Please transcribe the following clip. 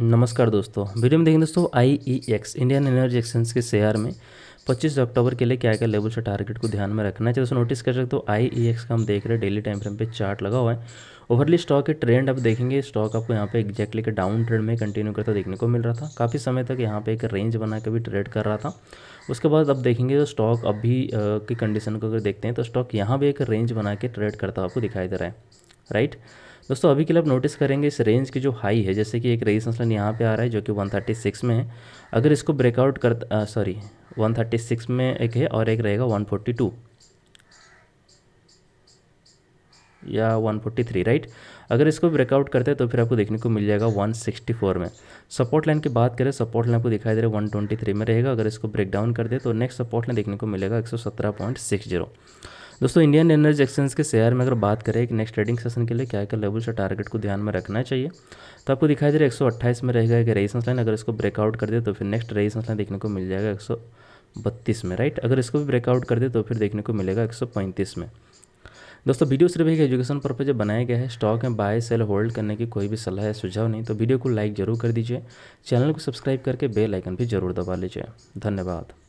नमस्कार दोस्तों वीडियो में देखें दोस्तों I E X Indian energy exchange के शेयर में 25 अक्टूबर के लिए क्या क्या लेवल से टारगेट को ध्यान में रखना चाहिए दोस्तों नोटिस कर सकते हो आई ई एक्स का हम देख रहे हैं डेली टाइम फ्रेम पे चार्ट लगा हुआ है ओवरली स्टॉक के ट्रेंड अब देखेंगे स्टॉक आपको यहाँ पे एक्जैक्टली के डाउन ट्रेंड में कंटिन्यू करता देखने को मिल रहा था काफ़ी समय तक यहाँ पे एक रेंज बना के भी ट्रेड कर रहा था उसके बाद अब देखेंगे तो स्टॉक अभी की कंडीशन को अगर देखते हैं तो स्टॉक यहाँ भी एक रेंज बना के ट्रेड करता आपको दिखाई दे रहा है राइट दोस्तों अभी के लिए आप नोटिस करेंगे इस रेंज की जो हाई है जैसे कि एक रेजिस्टेंस लाइन यहाँ पे आ रहा है जो कि 136 में है अगर इसको ब्रेकआउट कर सॉरी 136 में एक है और एक रहेगा 142 या 143 राइट अगर इसको ब्रेकआउट करते हैं तो फिर आपको देखने को मिल जाएगा 164 में सपोर्ट लाइन की बात करें सपोर्ट लाइन आपको दिखाई दे रहा है वन में रहेगा अगर इसको ब्रेक डाउन कर दे तो नेक्स्ट सपोर्ट लाइन देखने को मिलेगा एक दोस्तों इंडियन एनर्जी एक्सचेंज के शेयर में अगर बात करें कि नेक्स्ट ट्रेडिंग सेशन के लिए क्या क्या लेवल्स और टारगेट को ध्यान में रखना चाहिए तो आपको दिखाई दे रहा है एक में रहेगा एक रेजिस्टेंस लाइन अगर इसको ब्रेकआउट कर दे तो फिर नेक्स्ट रेजिस्टेंस लाइन देखने को मिल जाएगा एक में राइट अगर इसको भी ब्रेकआउट कर दे तो फिर देखने को मिलेगा एक में दोस्तों वीडियो सिर्फ एक एजुकेशन पर्पज बनाया गया है स्टॉक में बाय सेल होल्ड करने की कोई भी सलाह या सुझाव नहीं तो वीडियो को लाइक जरूर कर दीजिए चैनल को सब्सक्राइब करके बेल आइकन भी जरूर दबा लीजिए धन्यवाद